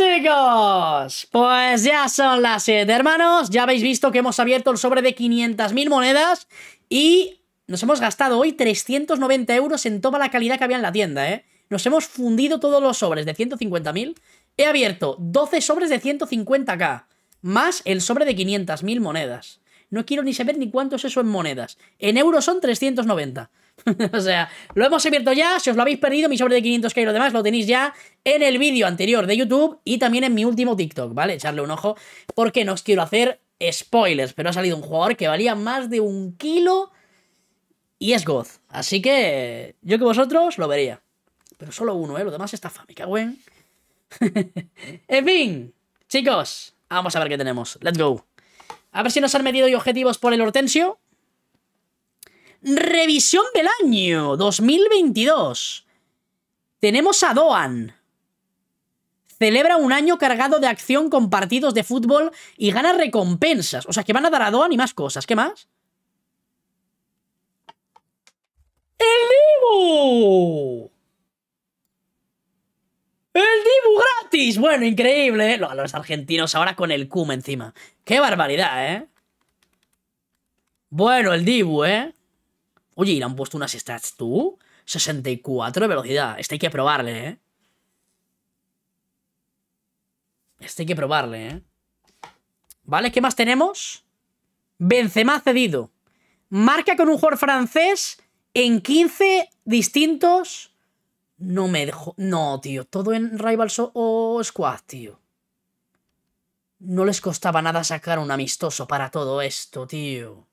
chicos? Pues ya son las 7, hermanos. Ya habéis visto que hemos abierto el sobre de 500.000 monedas y nos hemos gastado hoy 390 euros en toda la calidad que había en la tienda, ¿eh? Nos hemos fundido todos los sobres de 150.000. He abierto 12 sobres de 150k, más el sobre de 500.000 monedas. No quiero ni saber ni cuánto es eso en monedas. En euros son 390. o sea, lo hemos abierto ya, si os lo habéis perdido, mi sobre de 500k y lo demás lo tenéis ya en el vídeo anterior de YouTube y también en mi último TikTok, ¿vale? Echarle un ojo porque no os quiero hacer spoilers, pero ha salido un jugador que valía más de un kilo y es God, Así que yo que vosotros lo vería. Pero solo uno, ¿eh? Lo demás está famica, güey. en fin, chicos, vamos a ver qué tenemos. Let's go. A ver si nos han metido hoy objetivos por el Hortensio. Revisión del año 2022. Tenemos a Doan. Celebra un año cargado de acción con partidos de fútbol y gana recompensas. O sea, que van a dar a Doan y más cosas. ¿Qué más? ¡El Dibu! ¡El Dibu gratis! Bueno, increíble, ¿eh? Los argentinos ahora con el cum encima. ¡Qué barbaridad, eh! Bueno, el Dibu, ¿eh? Oye, ¿y le han puesto unas stats tú? 64 de velocidad. Este hay que probarle, ¿eh? Este hay que probarle, ¿eh? ¿Vale? ¿Qué más tenemos? Benzema cedido. Marca con un jugador francés en 15 distintos... No me dejo... No, tío. Todo en Rivals o Squad, tío. No les costaba nada sacar un amistoso para todo esto, tío.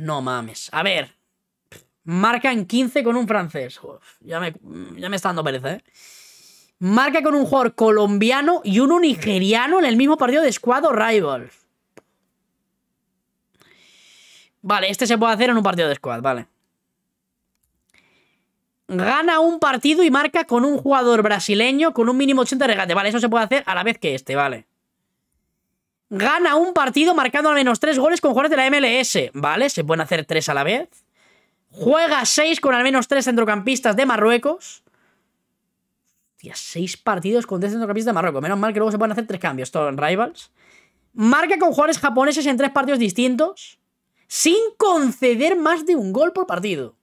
No mames. A ver. Marca en 15 con un francés. ya, me, ya me está dando pereza, ¿eh? Marca con un jugador colombiano y uno nigeriano en el mismo partido de Squad o Rivals. Vale, este se puede hacer en un partido de Squad, vale. Gana un partido y marca con un jugador brasileño con un mínimo 80 de regate. Vale, eso se puede hacer a la vez que este, vale gana un partido marcando al menos tres goles con jugadores de la MLS. Vale, se pueden hacer tres a la vez. Juega seis con al menos tres centrocampistas de Marruecos. Hostia, seis partidos con tres centrocampistas de Marruecos. Menos mal que luego se pueden hacer tres cambios. Todo en Rivals. Marca con jugadores japoneses en tres partidos distintos. Sin conceder más de un gol por partido.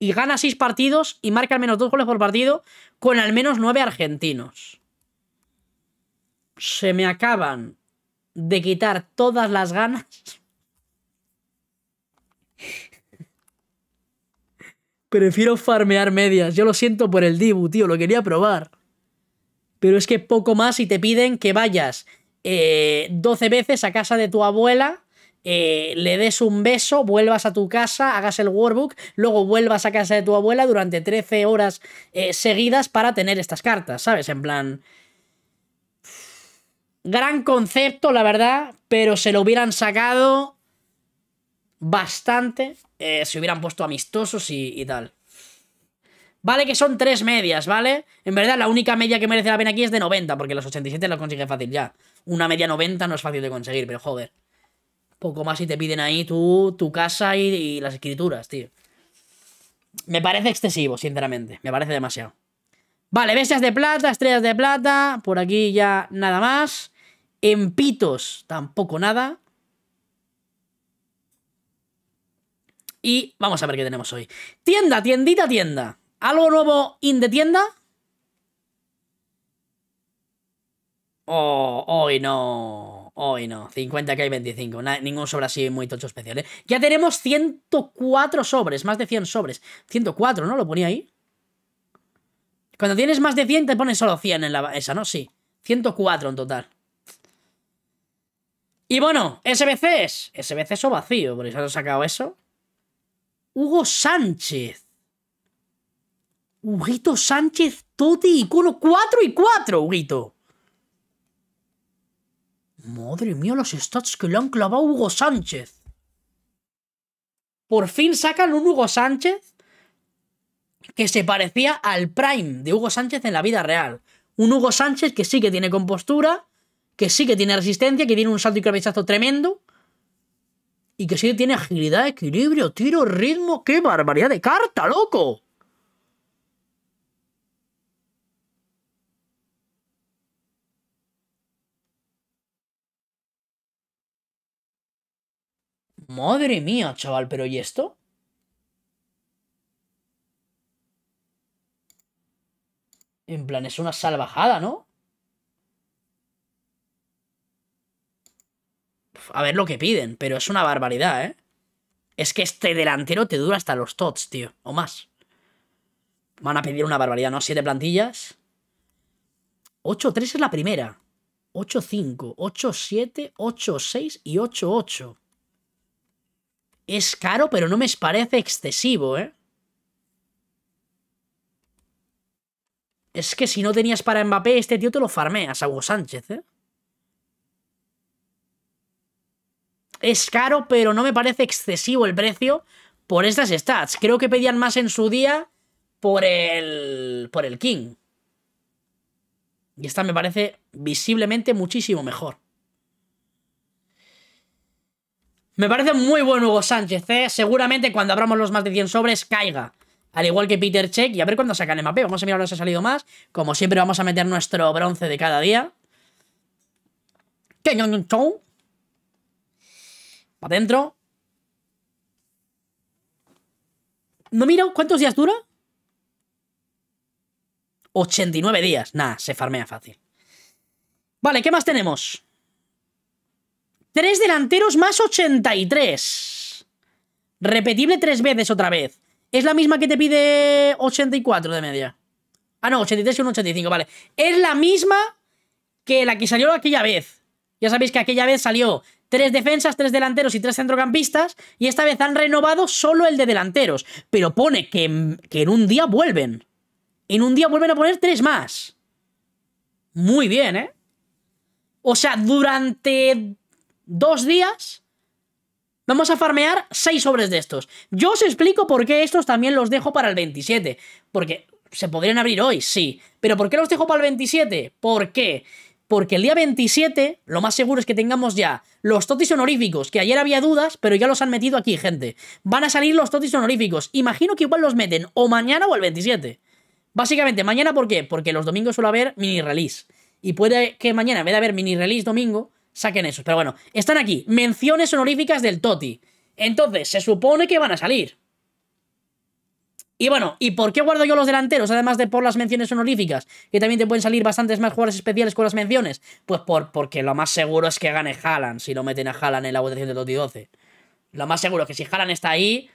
y gana 6 partidos y marca al menos 2 goles por partido con al menos nueve argentinos. Se me acaban de quitar todas las ganas. Prefiero farmear medias. Yo lo siento por el Dibu, tío. Lo quería probar. Pero es que poco más y te piden que vayas 12 eh, veces a casa de tu abuela eh, le des un beso, vuelvas a tu casa, hagas el workbook, luego vuelvas a casa de tu abuela durante 13 horas eh, seguidas para tener estas cartas, ¿sabes? En plan... Gran concepto, la verdad, pero se lo hubieran sacado bastante eh, se hubieran puesto amistosos y, tal. Vale que son tres medias, ¿vale? En verdad, la única media que merece la pena aquí es de 90, porque los 87 los consigue fácil ya. Una media 90 no es fácil de conseguir, pero joder. Poco más y te piden ahí tú, tu casa y, las escrituras, tío. Me parece excesivo, sinceramente. Me parece demasiado. Vale, bestias de plata, estrellas de plata. Por aquí ya nada más. En pitos tampoco nada. Y vamos a ver qué tenemos hoy. Tienda, tiendita, tienda. ¿Algo nuevo in de tienda? Oh, hoy no. Hoy no. 50k hay 25. ningún sobre así muy tocho especial, ¿eh? Ya tenemos 104 sobres. Más de 100 sobres. 104, ¿no? Lo ponía ahí. Cuando tienes más de 100 te pones solo 100 en la... Esa, ¿no? Sí. 104 en total. Y bueno, SBCs. SBCs o vacío, por eso ha sacado eso. Hugo Sánchez. Huguito Sánchez, Toti, icono 4 y 4, Huguito. Madre mía, los stats que le han clavado Hugo Sánchez. Por fin sacan un Hugo Sánchez que se parecía al Prime de Hugo Sánchez en la vida real. Un Hugo Sánchez que sí que tiene compostura, que sí que tiene resistencia, que tiene un salto y cabezazo tremendo. Y que sí que tiene agilidad, equilibrio, tiro, ritmo. ¡Qué barbaridad de carta, loco! Madre mía, chaval, pero ¿y esto? En plan, es una salvajada, ¿no? A ver lo que piden, pero es una barbaridad, ¿eh? Es que este delantero te dura hasta los tots, tío, o más. Van a pedir una barbaridad, ¿no? Siete plantillas. 8-3 es la primera. 8-5, 8-7, 8-6 y 8-8. Es caro, pero no me parece excesivo, ¿eh? Es que si no tenías para Mbappé, este tío te lo farmeas a Sánchez, ¿eh? Es caro, pero no me parece excesivo el precio por estas stats. Creo que pedían más en su día por el... por el King. Y esta me parece visiblemente muchísimo mejor. Me parece muy buen Hugo Sánchez, ¿eh? Seguramente cuando abramos los más de 100 sobres caiga. Al igual que Peter Check. Y a ver cuándo sacan el mapeo. Vamos a mirar si ha salido más. Como siempre vamos a meter nuestro bronce de cada día. Para adentro. No miro cuántos días dura. 89 días. Nada, se farmea fácil. Vale, ¿qué más tenemos? Tres delanteros más 83. Repetible tres veces otra vez. Es la misma que te pide 84 de media. Ah, no, 83 y 85, vale. Es la misma que la que salió aquella vez. Ya sabéis que aquella vez salió tres defensas, tres delanteros y tres centrocampistas. Y esta vez han renovado solo el de delanteros. Pero pone que, que en un día vuelven. En un día vuelven a poner tres más. Muy bien, ¿eh? O sea, durante dos días, vamos a farmear seis sobres de estos. Yo os explico por qué estos también los dejo para el 27. Porque se podrían abrir hoy, sí. Pero ¿por qué los dejo para el 27? ¿Por qué? Porque el día 27 lo más seguro es que tengamos ya los totis honoríficos, que ayer había dudas, pero ya los han metido aquí, gente. Van a salir los totis honoríficos. Imagino que igual los meten o mañana o el 27. Básicamente, mañana ¿por qué? Porque los domingos suele haber mini release. Y puede que mañana, en a haber mini release domingo, saquen esos. Pero bueno, están aquí. Menciones honoríficas del Toti. Entonces, se supone que van a salir. Y bueno, ¿y por qué guardo yo los delanteros? Además de por las menciones honoríficas, que también te pueden salir bastantes más jugadores especiales con las menciones. Pues por, porque lo más seguro es que gane Haaland, si no meten a Haaland en la votación del Toti 12. Lo más seguro es que si Haaland está ahí,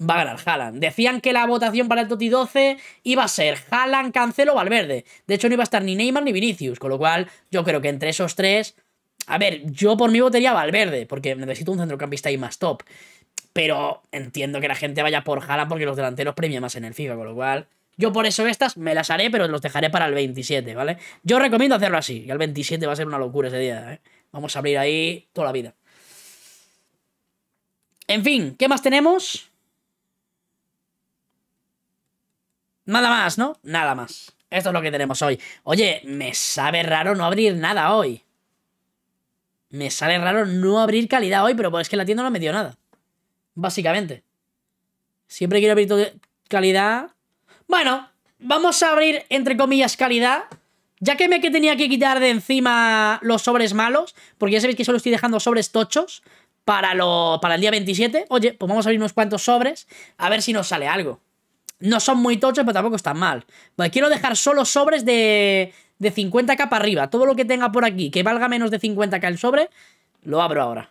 va a ganar Haaland. Decían que la votación para el Toti 12 iba a ser Haaland, Cancelo o Valverde. De hecho, no iba a estar ni Neymar ni Vinicius, con lo cual yo creo que entre esos tres a ver, yo por va al verde, porque necesito un centrocampista ahí más top. Pero entiendo que la gente vaya por Jala porque los delanteros premian más en el FIFA, con lo cual... Yo por eso estas me las haré, pero los dejaré para el 27, ¿vale? Yo recomiendo hacerlo así, y el 27 va a ser una locura ese día, ¿eh? Vamos a abrir ahí toda la vida. En fin, ¿qué más tenemos? Nada más, ¿no? Nada más. Esto es lo que tenemos hoy. Oye, me sabe raro no abrir nada hoy. Me sale raro no abrir calidad hoy, pero es que la tienda no me dio nada. Básicamente. Siempre quiero abrir calidad. Bueno, vamos a abrir, entre comillas, calidad. Ya que me que tenía que quitar de encima los sobres malos, porque ya sabéis que solo estoy dejando sobres tochos para, lo, para el día 27. Oye, pues vamos a abrir unos cuantos sobres a ver si nos sale algo. No son muy tochos, pero tampoco están mal. Pues quiero dejar solo sobres de, de 50k para arriba. Todo lo que tenga por aquí que valga menos de 50k el sobre, lo abro ahora.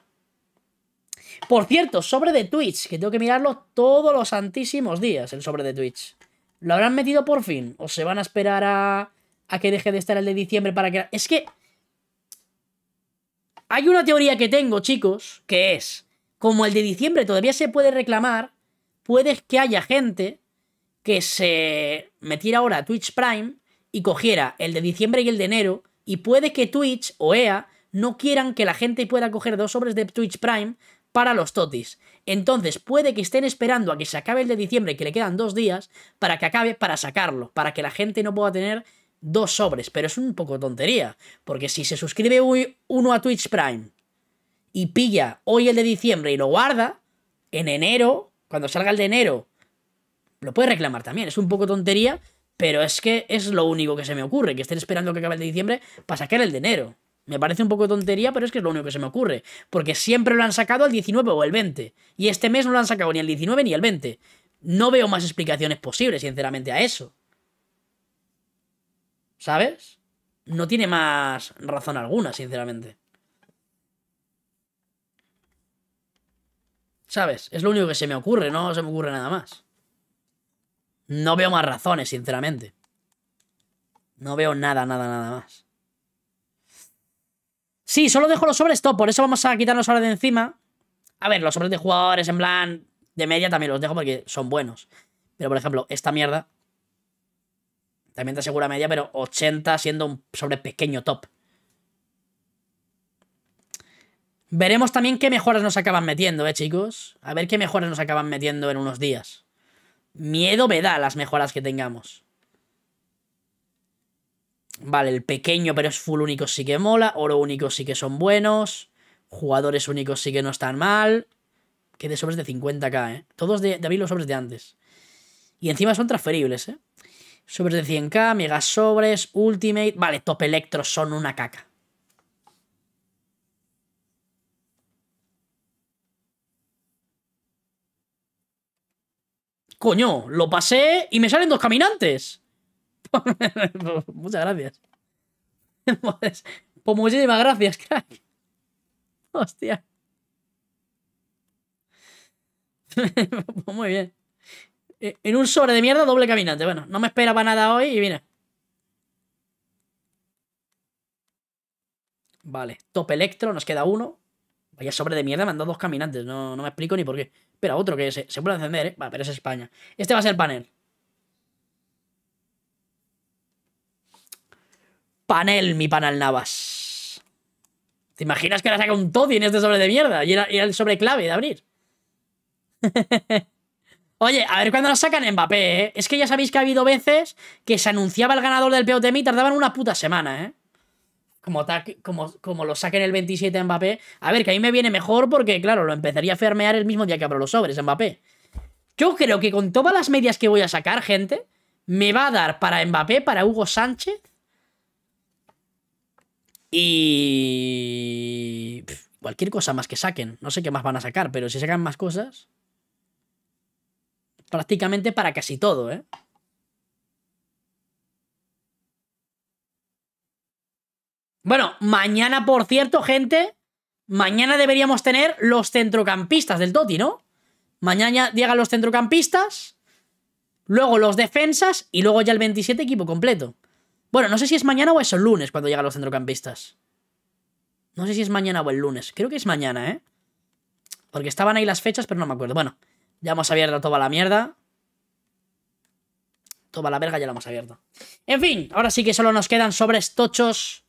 Por cierto, sobre de Twitch, que tengo que mirarlo todos los santísimos días, el sobre de Twitch. ¿Lo habrán metido por fin? ¿O se van a esperar a, a que deje de estar el de diciembre para que... Es que... Hay una teoría que tengo, chicos, que es, como el de diciembre todavía se puede reclamar, puede que haya gente que se metiera ahora a Twitch Prime y cogiera el de diciembre y el de enero, y puede que Twitch o EA no quieran que la gente pueda coger dos sobres de Twitch Prime para los totis. Entonces puede que estén esperando a que se acabe el de diciembre, que le quedan dos días, para que acabe, para sacarlo, para que la gente no pueda tener dos sobres. Pero es un poco tontería, porque si se suscribe uno a Twitch Prime y pilla hoy el de diciembre y lo guarda, en enero, cuando salga el de enero, lo puede reclamar también. Es un poco tontería, pero es que es lo único que se me ocurre, que estén esperando que acabe el de diciembre para sacar el de enero. Me parece un poco tontería, pero es que es lo único que se me ocurre. Porque siempre lo han sacado al 19 o el 20. Y este mes no lo han sacado ni el 19 ni el 20. No veo más explicaciones posibles, sinceramente, a eso. ¿Sabes? No tiene más razón alguna, sinceramente. ¿Sabes? Es lo único que se me ocurre, no se me ocurre nada más. No veo más razones, sinceramente. No veo nada, nada, nada más. Sí, solo dejo los sobres top, por eso vamos a quitarnos los sobres de encima. A ver, los sobres de jugadores en plan de media también los dejo porque son buenos. Pero, por ejemplo, esta mierda también te asegura media, pero 80 siendo un sobre pequeño top. Veremos también qué mejoras nos acaban metiendo, ¿eh, chicos? A ver qué mejoras nos acaban metiendo en unos días. Miedo me da las mejoras que tengamos. Vale, el pequeño pero es full único sí que mola. Oro único sí que son buenos. Jugadores únicos sí que no están mal. Que de sobres de 50k, ¿eh? Todos de, de los sobres de antes. Y encima son transferibles, ¿eh? Sobres de 100k, mega sobres, ultimate... Vale, top electro son una caca. Coño, lo pasé y me salen dos caminantes. Muchas gracias. Pues, pues, muchísimas gracias, crack. Hostia. Pues muy bien. Eh, en un sobre de mierda, doble caminante. Bueno, no me esperaba nada hoy y viene. Vale, top electro, nos queda uno. Vaya sobre de mierda, me han dado dos caminantes. No, no me explico ni por qué. Pero otro que se, se puede encender, ¿eh? Va, pero es España. Este va a ser panel. Panel, mi panel Navas. ¿Te imaginas que la saca un Toddy en este sobre de mierda? Y era, el sobre clave de abrir. Oye, a ver cuándo la sacan Mbappé, ¿eh? Es que ya sabéis que ha habido veces que se anunciaba el ganador del POTM y tardaban una puta semana, ¿eh? como, como, como lo saquen el 27 Mbappé. A ver, que a mí me viene mejor porque, claro, lo empezaría a fermear el mismo día que abro los sobres, Mbappé. Yo creo que con todas las medias que voy a sacar, gente, me va a dar para Mbappé, para Hugo Sánchez. Y... cualquier cosa más que saquen. No sé qué más van a sacar, pero si sacan más cosas... Prácticamente para casi todo, ¿eh? Bueno, mañana, por cierto, gente, mañana deberíamos tener los centrocampistas del Toti, ¿no? Mañana llegan los centrocampistas, luego los defensas y luego ya el 27 equipo completo. Bueno, no sé si es mañana o es el lunes cuando llegan los centrocampistas. No sé si es mañana o el lunes. Creo que es mañana, ¿eh? Porque estaban ahí las fechas, pero no me acuerdo. Bueno, ya hemos abierto toda la mierda. Toda la verga ya la hemos abierto. En fin, ahora sí que solo nos quedan sobres tochos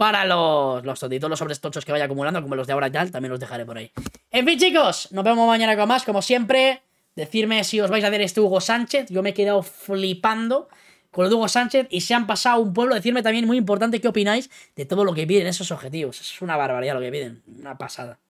para los, los los sobres tochos que vaya acumulando, como los de ahora ya, también los dejaré por ahí. En fin, chicos, nos vemos mañana con más, como siempre. Decirme si os vais a ver este Hugo Sánchez. Yo me he quedado flipando con el Hugo Sánchez y se han pasado un pueblo. Decirme también, muy importante, qué opináis de todo lo que piden esos objetivos. Es una barbaridad lo que piden, una pasada.